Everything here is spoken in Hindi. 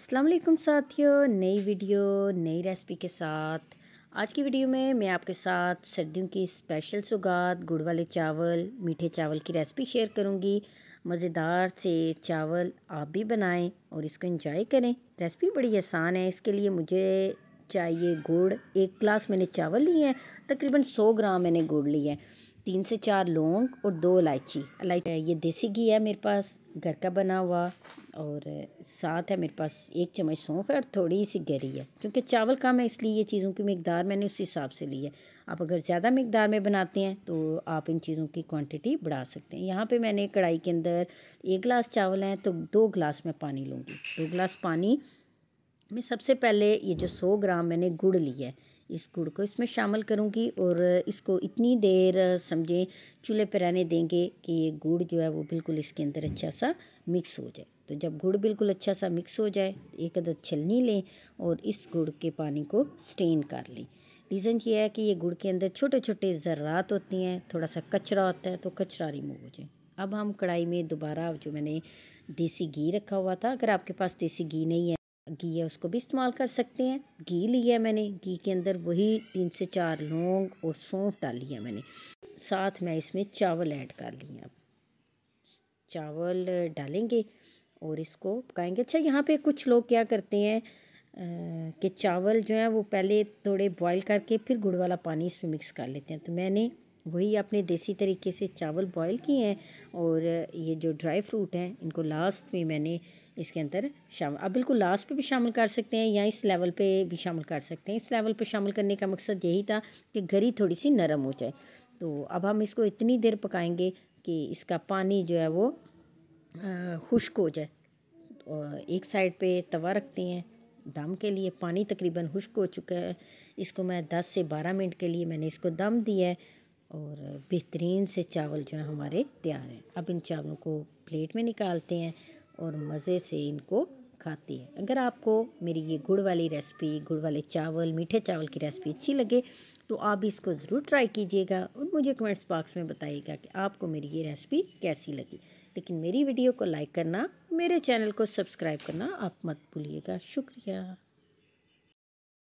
अस्सलाम वालेकुम साथियों नई वीडियो नई रेसिपी के साथ आज की वीडियो में मैं आपके साथ सर्दियों की स्पेशल सुगात गुड़ वाले चावल मीठे चावल की रेसिपी शेयर करूंगी मज़ेदार से चावल आप भी बनाएं और इसको एंजॉय करें रेसिपी बड़ी आसान है इसके लिए मुझे चाहिए गुड़ एक ग्लास मैंने चावल लिए हैं तकरीबन सौ ग्राम मैंने गुड़ लिया है तीन से चार लौंग और दो इलायची इलायची ये देसी घी है मेरे पास घर का बना हुआ और साथ है मेरे पास एक चम्मच सौंफ है और थोड़ी सी गरी है क्योंकि चावल कम है इसलिए ये चीज़ों की मकदार मैंने उस हिसाब से ली है आप अगर ज़्यादा मकदार में बनाते हैं तो आप इन चीज़ों की क्वांटिटी बढ़ा सकते हैं यहाँ पे मैंने कढ़ाई के अंदर एक गिलास चावल हैं तो दो गिलास मैं पानी लूँगी दो गिलास पानी में सबसे पहले ये जो सौ ग्राम मैंने गुड़ लिया है इस गुड़ को इसमें शामिल करूँगी और इसको इतनी देर समझें चूल्हे पर रहने देंगे कि ये गुड़ जो है वो बिल्कुल इसके अंदर अच्छा सा मिक्स हो जाए तो जब गुड़ बिल्कुल अच्छा सा मिक्स हो जाए एक अदर छलनी लें और इस गुड़ के पानी को स्टेन कर लें रीज़न ये है कि ये गुड़ के अंदर छोटे छोटे ज़रात होती हैं थोड़ा सा कचरा होता है तो कचरा रिमूव हो जाए अब हम कढ़ाई में दोबारा जो मैंने देसी घी रखा हुआ था अगर आपके पास देसी घी नहीं है घी है उसको भी इस्तेमाल कर सकते हैं घी लिया है मैंने घी के अंदर वही तीन से चार लौंग और सौंफ डाल लिया मैंने साथ मैं इसमें चावल ऐड कर लिया अब चावल डालेंगे और इसको पकाएंगे अच्छा यहाँ पे कुछ लोग क्या करते हैं कि चावल जो है वो पहले थोड़े बॉईल करके फिर गुड़ वाला पानी इसमें मिक्स कर लेते हैं तो मैंने वही आपने देसी तरीके से चावल बॉईल किए हैं और ये जो ड्राई फ्रूट हैं इनको लास्ट में मैंने इसके अंदर शामिल आप बिल्कुल लास्ट पे भी शामिल कर सकते हैं या इस लेवल पे भी शामिल कर सकते हैं इस लेवल पे शामिल करने का मकसद यही था कि घरी थोड़ी सी नरम हो जाए तो अब हम इसको इतनी देर पकाएंगे कि इसका पानी जो है वो खुश्क हो जाए तो एक साइड पे तवा रखते हैं दम के लिए पानी तकरीबन खुश्क हो चुका है इसको मैं 10 से 12 मिनट के लिए मैंने इसको दम दिया है और बेहतरीन से चावल जो है हमारे तैयार हैं अब इन चावलों को प्लेट में निकालते हैं और मज़े से इनको खाते हैं अगर आपको मेरी ये गुड़ वाली रेसिपी गुड़ वाले चावल मीठे चावल की रेसिपी अच्छी लगे तो आप इसको ज़रूर ट्राई कीजिएगा और मुझे कमेंट्स बॉक्स में बताइएगा कि आपको मेरी ये रेसिपी कैसी लगी लेकिन मेरी वीडियो को लाइक करना मेरे चैनल को सब्सक्राइब करना आप मत भूलिएगा शुक्रिया